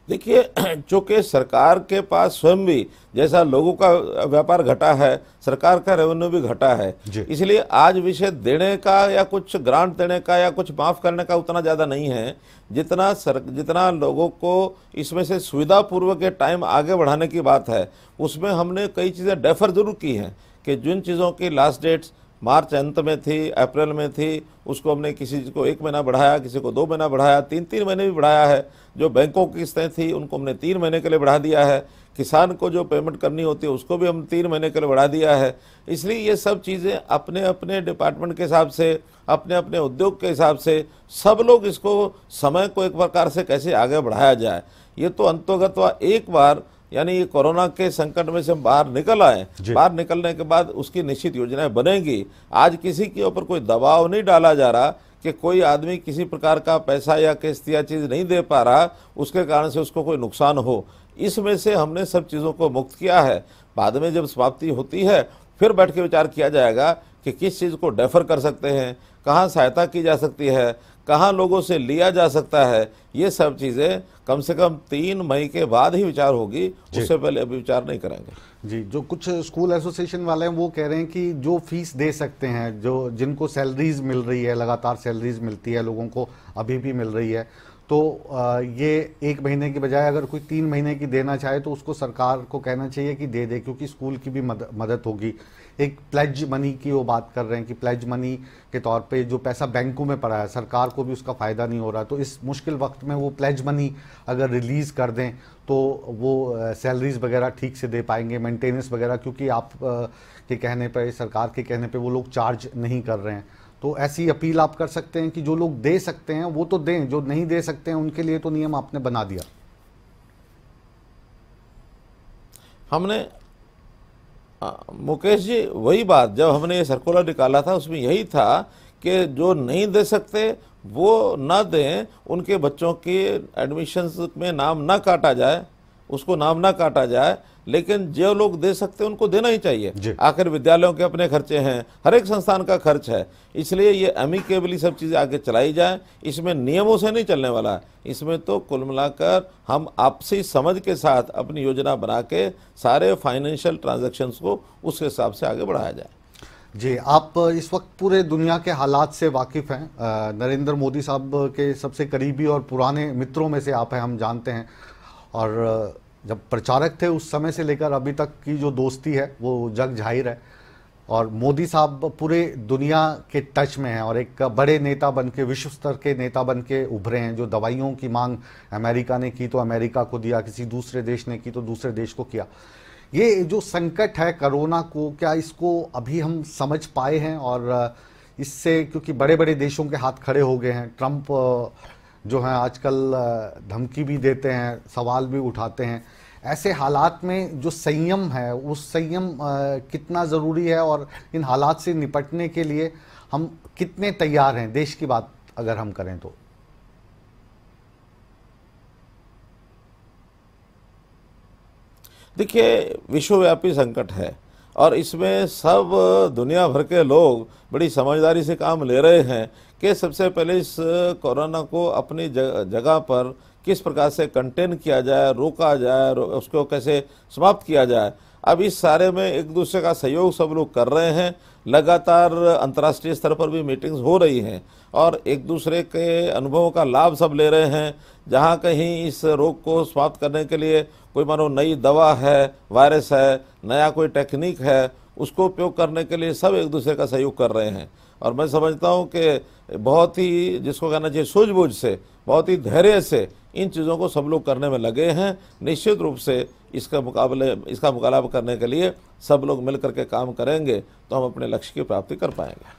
देखिए चूँकि सरकार के पास स्वयं भी जैसा लोगों का व्यापार घटा है सरकार का रेवेन्यू भी घटा है इसलिए आज विषय देने का या कुछ ग्रांट देने का या कुछ माफ़ करने का उतना ज़्यादा नहीं है जितना सर जितना लोगों को इसमें से सुविधा पूर्व के टाइम आगे बढ़ाने की बात है उसमें हमने कई चीज़ें डेफर जरूर की हैं कि जिन चीज़ों की लास्ट डेट्स मार्च अंत में थी अप्रैल में थी उसको हमने किसी को एक महीना बढ़ाया किसी को दो महीना बढ़ाया तीन तीन महीने भी बढ़ाया है जो बैंकों की किस्तें थी उनको हमने तीन महीने के लिए बढ़ा दिया है किसान को जो पेमेंट करनी होती है उसको भी हम तीन महीने के लिए बढ़ा दिया है इसलिए ये सब चीज़ें अपने अपने डिपार्टमेंट के हिसाब से अपने अपने उद्योग के हिसाब से सब लोग इसको समय को एक प्रकार से कैसे आगे बढ़ाया जाए ये तो अंतोगत व एक बार यानी ये कोरोना के संकट में से हम बाहर निकल आए बाहर निकलने के बाद उसकी निश्चित योजनाएं बनेंगी आज किसी के ऊपर कोई दबाव नहीं डाला जा रहा कि कोई आदमी किसी प्रकार का पैसा या किस्त या चीज़ नहीं दे पा रहा उसके कारण से उसको कोई नुकसान हो इसमें से हमने सब चीज़ों को मुक्त किया है बाद में जब समाप्ति होती है फिर बैठ के विचार किया जाएगा कि किस चीज़ को डेफर कर सकते हैं कहाँ सहायता की जा सकती है कहाँ लोगों से लिया जा सकता है ये सब चीज़ें कम से कम तीन मई के बाद ही विचार होगी उससे पहले अभी विचार नहीं कराएंगे जी जो कुछ स्कूल एसोसिएशन वाले हैं वो कह रहे हैं कि जो फीस दे सकते हैं जो जिनको सैलरीज मिल रही है लगातार सैलरीज मिलती है लोगों को अभी भी मिल रही है तो ये एक महीने की बजाय अगर कोई तीन महीने की देना चाहे तो उसको सरकार को कहना चाहिए कि दे दे क्योंकि स्कूल की भी मदद होगी एक प्लेज मनी की वो बात कर रहे हैं कि प्लेज मनी के तौर पे जो पैसा बैंकों में पड़ा है सरकार को भी उसका फ़ायदा नहीं हो रहा तो इस मुश्किल वक्त में वो प्लेज मनी अगर रिलीज़ कर दें तो वो सैलरीज़ वगैरह ठीक से दे पाएंगे मेंटेनेंस वगैरह क्योंकि आप के कहने पर सरकार के कहने पर वो लोग चार्ज नहीं कर रहे हैं तो ऐसी अपील आप कर सकते हैं कि जो लोग दे सकते हैं वो तो दें जो नहीं दे सकते हैं उनके लिए तो नियम आपने बना दिया हमने हाँ, मुकेश जी वही बात जब हमने ये सर्कुलर निकाला था उसमें यही था कि जो नहीं दे सकते वो ना दें उनके बच्चों के एडमिशन्स में नाम ना काटा जाए उसको नाम ना काटा जाए लेकिन जो लोग दे सकते हैं उनको देना ही चाहिए आखिर विद्यालयों के अपने खर्चे हैं हर एक संस्थान का खर्च है इसलिए ये अमिकेबली सब चीज़ें आगे चलाई जाए इसमें नियमों से नहीं चलने वाला है इसमें तो कुल मिलाकर हम आपसी समझ के साथ अपनी योजना बना के सारे फाइनेंशियल ट्रांजेक्शन्स को उस हिसाब से आगे बढ़ाया जाए जी आप इस वक्त पूरे दुनिया के हालात से वाकिफ़ हैं नरेंद्र मोदी साहब के सबसे करीबी और पुराने मित्रों में से आप हैं हम जानते हैं और जब प्रचारक थे उस समय से लेकर अभी तक की जो दोस्ती है वो जग जाहिर है और मोदी साहब पूरे दुनिया के टच में हैं और एक बड़े नेता बन के विश्व स्तर के नेता बन के उभरे हैं जो दवाइयों की मांग अमेरिका ने की तो अमेरिका को दिया किसी दूसरे देश ने की तो दूसरे देश को किया ये जो संकट है कोरोना को क्या इसको अभी हम समझ पाए हैं और इससे क्योंकि बड़े बड़े देशों के हाथ खड़े हो गए हैं ट्रंप जो हैं आजकल धमकी भी देते हैं सवाल भी उठाते हैं ऐसे हालात में जो संयम है उस संयम कितना ज़रूरी है और इन हालात से निपटने के लिए हम कितने तैयार हैं देश की बात अगर हम करें तो देखिए विश्वव्यापी संकट है और इसमें सब दुनिया भर के लोग बड़ी समझदारी से काम ले रहे हैं कि सबसे पहले इस कोरोना को अपनी जगह पर किस प्रकार से कंटेन किया जाए रोका जाए उसको कैसे समाप्त किया जाए अब इस सारे में एक दूसरे का सहयोग सब लोग कर रहे हैं लगातार अंतर्राष्ट्रीय स्तर पर भी मीटिंग्स हो रही हैं और एक दूसरे के अनुभवों का लाभ सब ले रहे हैं जहाँ कहीं इस रोग को समाप्त करने के लिए कोई मानो नई दवा है वायरस है नया कोई टेक्निक है उसको उपयोग करने के लिए सब एक दूसरे का सहयोग कर रहे हैं और मैं समझता हूँ कि बहुत ही जिसको कहना चाहिए सूझबूझ से बहुत ही धैर्य से इन चीज़ों को सब लोग करने में लगे हैं निश्चित रूप से इसका मुकाबले इसका मुकाबला करने के लिए सब लोग मिल के काम करेंगे तो हम अपने लक्ष्य की प्राप्ति कर पाएंगे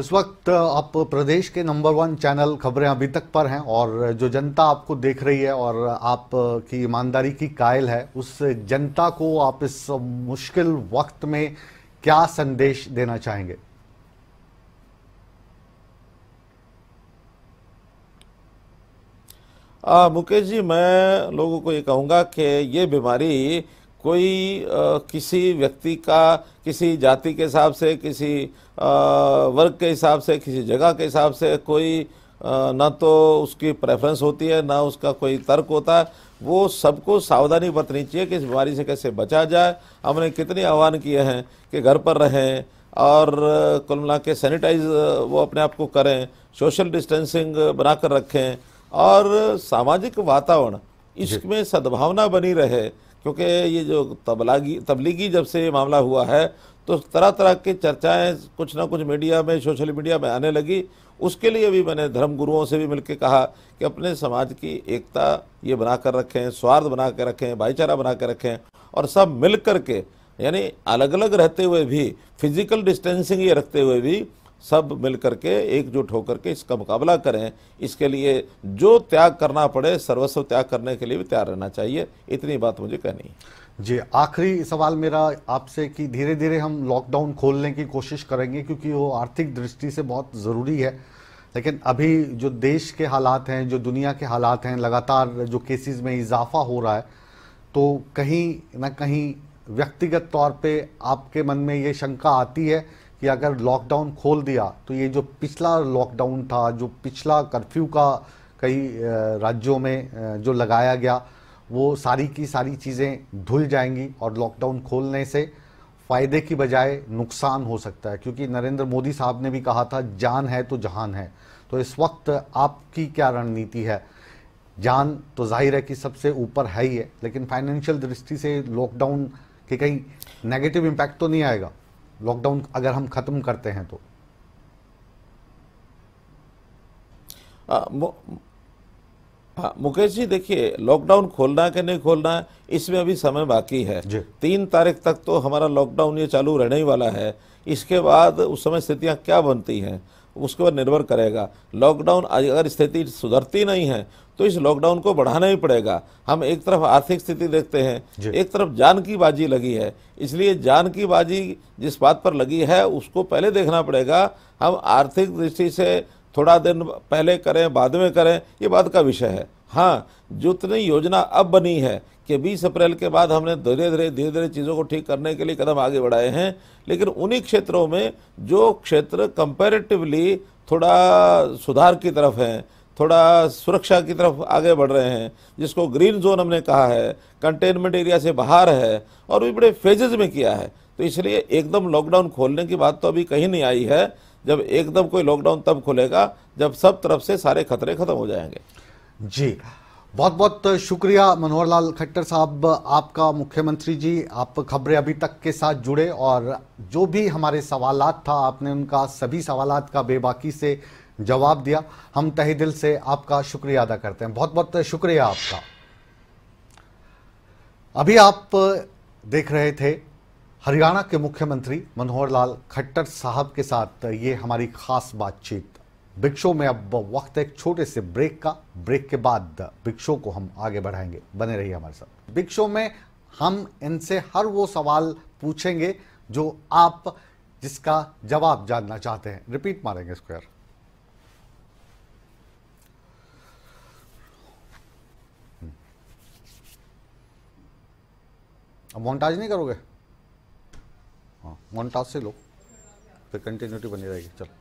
इस वक्त आप प्रदेश के नंबर वन चैनल खबरें अभी तक पर हैं और जो जनता आपको देख रही है और आपकी ईमानदारी की कायल है उस जनता को आप इस मुश्किल वक्त में क्या संदेश देना चाहेंगे आ, मुकेश जी मैं लोगों को ये कहूँगा कि ये बीमारी कोई आ, किसी व्यक्ति का किसी जाति के हिसाब से किसी आ, वर्ग के हिसाब से किसी जगह के हिसाब से कोई ना तो उसकी प्रेफरेंस होती है ना उसका कोई तर्क होता है वो सबको सावधानी बरतनी चाहिए कि इस बीमारी से कैसे बचा जाए हमने कितने आह्वान किए हैं कि घर पर रहें और कुल मिला के सैनिटाइज वो अपने आप को करें सोशल डिस्टेंसिंग बना कर रखें और सामाजिक वातावरण इसमें सद्भावना बनी रहे क्योंकि ये जो तबलागी तबलीगी जब से ये मामला हुआ है तो तरह तरह की चर्चाएं कुछ ना कुछ मीडिया में सोशल मीडिया में आने लगी उसके लिए भी मैंने धर्म गुरुओं से भी मिलकर कहा कि अपने समाज की एकता ये बना कर रखें स्वार्थ बना कर रखें भाईचारा बना कर रखें और सब मिल कर के यानी अलग अलग रहते हुए भी फिजिकल डिस्टेंसिंग ये रखते हुए भी सब मिल के एकजुट होकर के इसका मुकाबला करें इसके लिए जो त्याग करना पड़े सर्वस्व त्याग करने के लिए भी तैयार रहना चाहिए इतनी बात मुझे कहनी जी आखिरी सवाल मेरा आपसे कि धीरे धीरे हम लॉकडाउन खोलने की कोशिश करेंगे क्योंकि वो आर्थिक दृष्टि से बहुत ज़रूरी है लेकिन अभी जो देश के हालात हैं जो दुनिया के हालात हैं लगातार जो केसेस में इजाफा हो रहा है तो कहीं ना कहीं व्यक्तिगत तौर पे आपके मन में ये शंका आती है कि अगर लॉकडाउन खोल दिया तो ये जो पिछला लॉकडाउन था जो पिछला कर्फ्यू का कई राज्यों में जो लगाया गया वो सारी की सारी चीज़ें धुल जाएंगी और लॉकडाउन खोलने से फ़ायदे की बजाय नुकसान हो सकता है क्योंकि नरेंद्र मोदी साहब ने भी कहा था जान है तो जहान है तो इस वक्त आपकी क्या रणनीति है जान तो जाहिर है कि सबसे ऊपर है ही है लेकिन फाइनेंशियल दृष्टि से लॉकडाउन के कहीं नेगेटिव इम्पैक्ट तो नहीं आएगा लॉकडाउन अगर हम ख़त्म करते हैं तो मुकेश जी देखिए लॉकडाउन खोलना है कि नहीं खोलना है इसमें अभी समय बाकी है तीन तारीख तक तो हमारा लॉकडाउन ये चालू रहने ही वाला है इसके बाद उस समय स्थितियां क्या बनती हैं उसके ऊपर निर्भर करेगा लॉकडाउन अगर स्थिति सुधरती नहीं है तो इस लॉकडाउन को बढ़ाना ही पड़ेगा हम एक तरफ आर्थिक स्थिति देखते हैं एक तरफ जान की बाजी लगी है इसलिए जान की बाजी जिस बात पर लगी है उसको पहले देखना पड़ेगा हम आर्थिक दृष्टि से थोड़ा दिन पहले करें बाद में करें ये बात का विषय है हाँ जितनी योजना अब बनी है कि बीस अप्रैल के बाद हमने धीरे धीरे धीरे धीरे चीज़ों को ठीक करने के लिए कदम आगे बढ़ाए हैं लेकिन उन्हीं क्षेत्रों में जो क्षेत्र कंपेरेटिवली थोड़ा सुधार की तरफ हैं थोड़ा सुरक्षा की तरफ आगे बढ़ रहे हैं जिसको ग्रीन जोन हमने कहा है कंटेनमेंट एरिया से बाहर है और भी बड़े फेजेज में किया है तो इसलिए एकदम लॉकडाउन खोलने की बात तो अभी कहीं नहीं आई है जब एकदम कोई लॉकडाउन तब खुलेगा जब सब तरफ से सारे खतरे खत्म हो जाएंगे जी बहुत बहुत शुक्रिया मनोहर लाल खट्टर साहब आपका मुख्यमंत्री जी आप खबरें अभी तक के साथ जुड़े और जो भी हमारे सवाल था आपने उनका सभी सवाल का बेबाकी से जवाब दिया हम तहे दिल से आपका शुक्रिया अदा करते हैं बहुत बहुत शुक्रिया आपका अभी आप देख रहे थे हरियाणा के मुख्यमंत्री मनोहर लाल खट्टर साहब के साथ ये हमारी खास बातचीत बिग शो में अब वक्त है एक छोटे से ब्रेक का ब्रेक के बाद बिग शो को हम आगे बढ़ाएंगे बने रहिए हमारे साथ बिग शो में हम इनसे हर वो सवाल पूछेंगे जो आप जिसका जवाब जानना चाहते हैं रिपीट मारेंगे स्क्वायर हम्म। अब मोन्टाज नहीं करोगे हाँ मोन्टाज से लो फिर कंटिन्यूटी बनी रहेगी चलो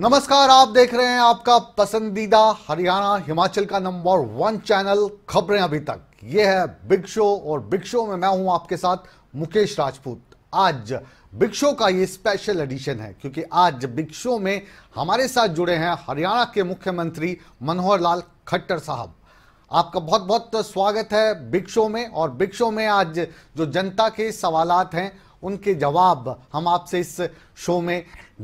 नमस्कार आप देख रहे हैं आपका पसंदीदा हरियाणा हिमाचल का नंबर वन चैनल खबरें अभी तक ये है बिग शो और बिग शो में मैं हूं आपके साथ मुकेश राजपूत आज बिग शो का ये स्पेशल एडिशन है क्योंकि आज बिग शो में हमारे साथ जुड़े हैं हरियाणा के मुख्यमंत्री मनोहर लाल खट्टर साहब आपका बहुत बहुत स्वागत है बिग शो में और बिग शो में आज जो जनता के सवालत हैं उनके जवाब हम आपसे इस शो में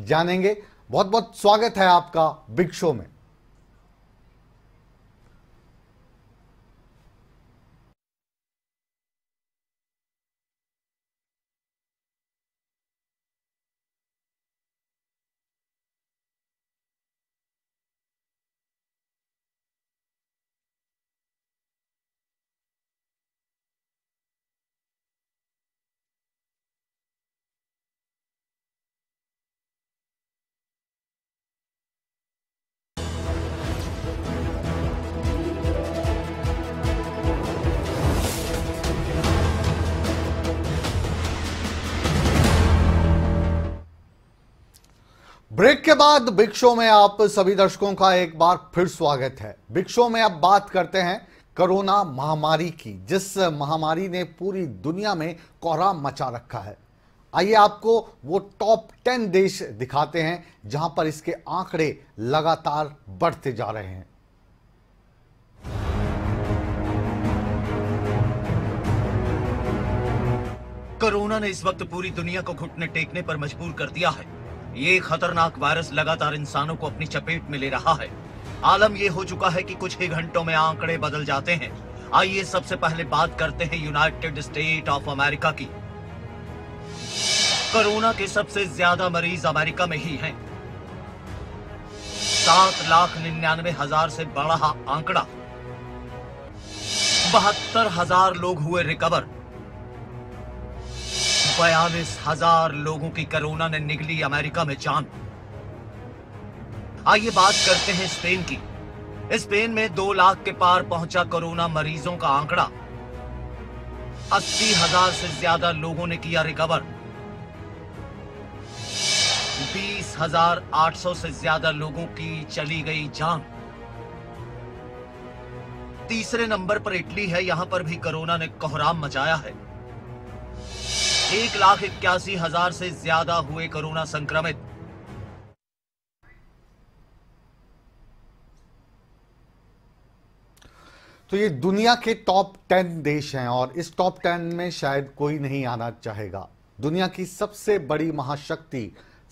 जानेंगे बहुत बहुत स्वागत है आपका बिग शो में ब्रेक के बाद बिग शो में आप सभी दर्शकों का एक बार फिर स्वागत है बिग शो में अब बात करते हैं कोरोना महामारी की जिस महामारी ने पूरी दुनिया में कोहरा मचा रखा है आइए आपको वो टॉप टेन देश दिखाते हैं जहां पर इसके आंकड़े लगातार बढ़ते जा रहे हैं कोरोना ने इस वक्त पूरी दुनिया को घुटने टेकने पर मजबूर कर दिया है ये खतरनाक वायरस लगातार इंसानों को अपनी चपेट में ले रहा है आलम ये हो चुका है कि कुछ ही घंटों में आंकड़े बदल जाते हैं आइए सबसे पहले बात करते हैं यूनाइटेड स्टेट ऑफ अमेरिका की कोरोना के सबसे ज्यादा मरीज अमेरिका में ही हैं। सात लाख निन्यानवे हजार से बड़ा आंकड़ा बहत्तर हजार लोग हुए रिकवर बयालीस हजार लोगों की कोरोना ने निकली अमेरिका में जान आइए बात करते हैं स्पेन की स्पेन में दो लाख के पार पहुंचा कोरोना मरीजों का आंकड़ा अस्सी हजार से ज्यादा लोगों ने किया रिकवर बीस हजार आठ सौ से ज्यादा लोगों की चली गई जान तीसरे नंबर पर इटली है यहां पर भी कोरोना ने कोहराम मचाया है एक लाख इक्यासी हजार से ज्यादा हुए कोरोना संक्रमित तो ये दुनिया के टॉप टेन देश हैं और इस टॉप टेन में शायद कोई नहीं आना चाहेगा दुनिया की सबसे बड़ी महाशक्ति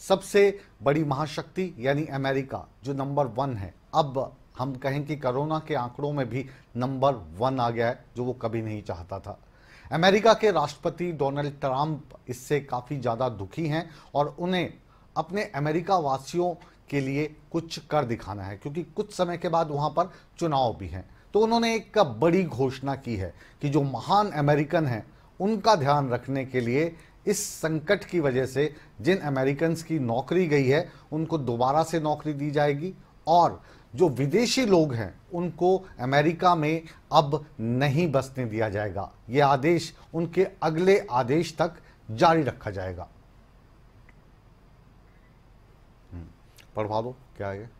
सबसे बड़ी महाशक्ति यानी अमेरिका जो नंबर वन है अब हम कहें कि कोरोना के आंकड़ों में भी नंबर वन आ गया है जो वो कभी नहीं चाहता था अमेरिका के राष्ट्रपति डोनाल्ड ट्रंप इससे काफ़ी ज़्यादा दुखी हैं और उन्हें अपने अमेरिका वासियों के लिए कुछ कर दिखाना है क्योंकि कुछ समय के बाद वहाँ पर चुनाव भी हैं तो उन्होंने एक बड़ी घोषणा की है कि जो महान अमेरिकन हैं उनका ध्यान रखने के लिए इस संकट की वजह से जिन अमेरिकन की नौकरी गई है उनको दोबारा से नौकरी दी जाएगी और जो विदेशी लोग हैं उनको अमेरिका में अब नहीं बसने दिया जाएगा ये आदेश उनके अगले आदेश तक जारी रखा जाएगा हम्म, पढ़वा दो क्या है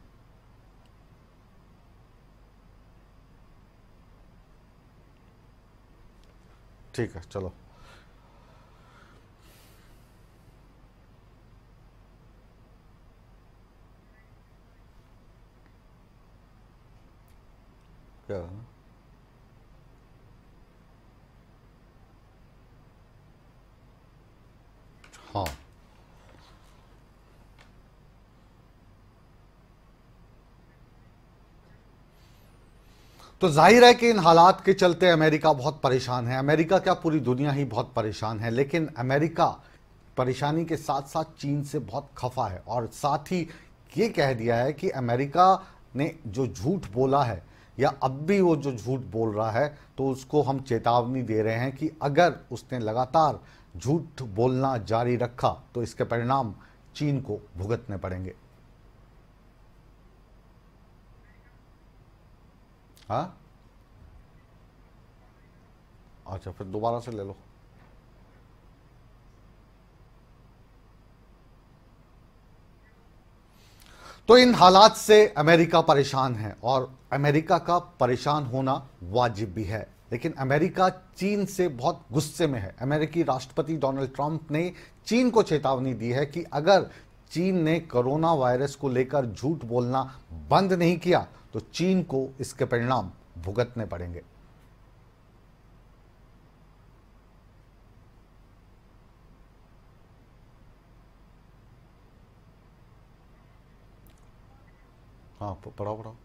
ठीक है चलो क्या हाँ तो जाहिर है कि इन हालात के चलते अमेरिका बहुत परेशान है अमेरिका क्या पूरी दुनिया ही बहुत परेशान है लेकिन अमेरिका परेशानी के साथ साथ चीन से बहुत खफा है और साथ ही ये कह दिया है कि अमेरिका ने जो झूठ बोला है या अब भी वो जो झूठ बोल रहा है तो उसको हम चेतावनी दे रहे हैं कि अगर उसने लगातार झूठ बोलना जारी रखा तो इसके परिणाम चीन को भुगतने पड़ेंगे हाँ अच्छा फिर दोबारा से ले लो तो इन हालात से अमेरिका परेशान है और अमेरिका का परेशान होना वाजिब भी है लेकिन अमेरिका चीन से बहुत गुस्से में है अमेरिकी राष्ट्रपति डोनाल्ड ट्रंप ने चीन को चेतावनी दी है कि अगर चीन ने कोरोना वायरस को लेकर झूठ बोलना बंद नहीं किया तो चीन को इसके परिणाम भुगतने पड़ेंगे हाँ पढ़ाओ पढ़ाओ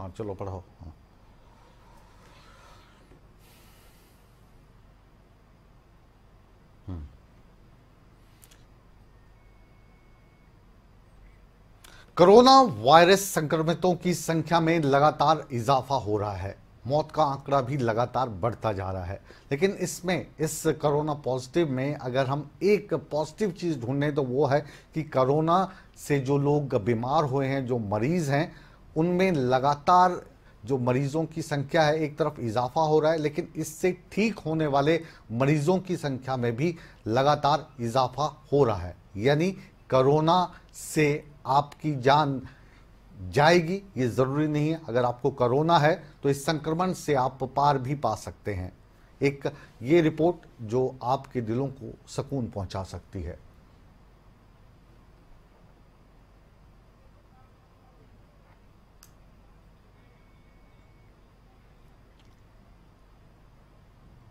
हाँ चलो पढ़ाओ हाँ कोरोना वायरस संक्रमितों की संख्या में लगातार इजाफा हो रहा है मौत का आंकड़ा भी लगातार बढ़ता जा रहा है लेकिन इसमें इस कोरोना पॉजिटिव में अगर हम एक पॉजिटिव चीज़ ढूंढें तो वो है कि कोरोना से जो लोग बीमार हुए हैं जो मरीज़ हैं उनमें लगातार जो मरीज़ों की संख्या है एक तरफ इजाफा हो रहा है लेकिन इससे ठीक होने वाले मरीज़ों की संख्या में भी लगातार इजाफा हो रहा है यानी करोना से आपकी जान जाएगी ये ज़रूरी नहीं है अगर आपको कोरोना है तो इस संक्रमण से आप पार भी पा सकते हैं एक ये रिपोर्ट जो आपके दिलों को सुकून पहुंचा सकती है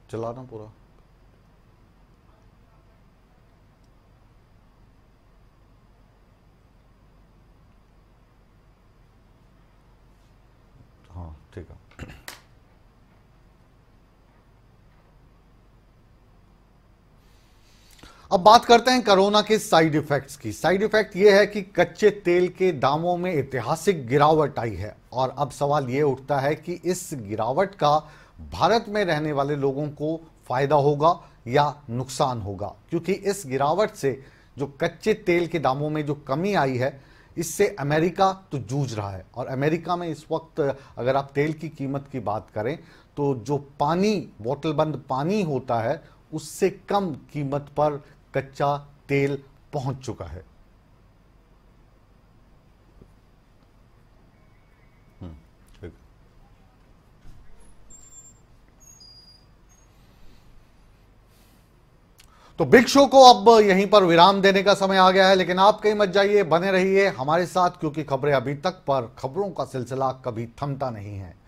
चलाना पूरा ठीक है अब बात करते हैं कोरोना के साइड इफेक्ट्स की साइड इफेक्ट यह है कि कच्चे तेल के दामों में ऐतिहासिक गिरावट आई है और अब सवाल यह उठता है कि इस गिरावट का भारत में रहने वाले लोगों को फायदा होगा या नुकसान होगा क्योंकि इस गिरावट से जो कच्चे तेल के दामों में जो कमी आई है इससे अमेरिका तो जूझ रहा है और अमेरिका में इस वक्त अगर आप तेल की कीमत की बात करें तो जो पानी बोतल बंद पानी होता है उससे कम कीमत पर कच्चा तेल पहुंच चुका है तो बिग शो को अब यहीं पर विराम देने का समय आ गया है लेकिन आप कहीं मत जाइए बने रहिए हमारे साथ क्योंकि खबरें अभी तक पर खबरों का सिलसिला कभी थमता नहीं है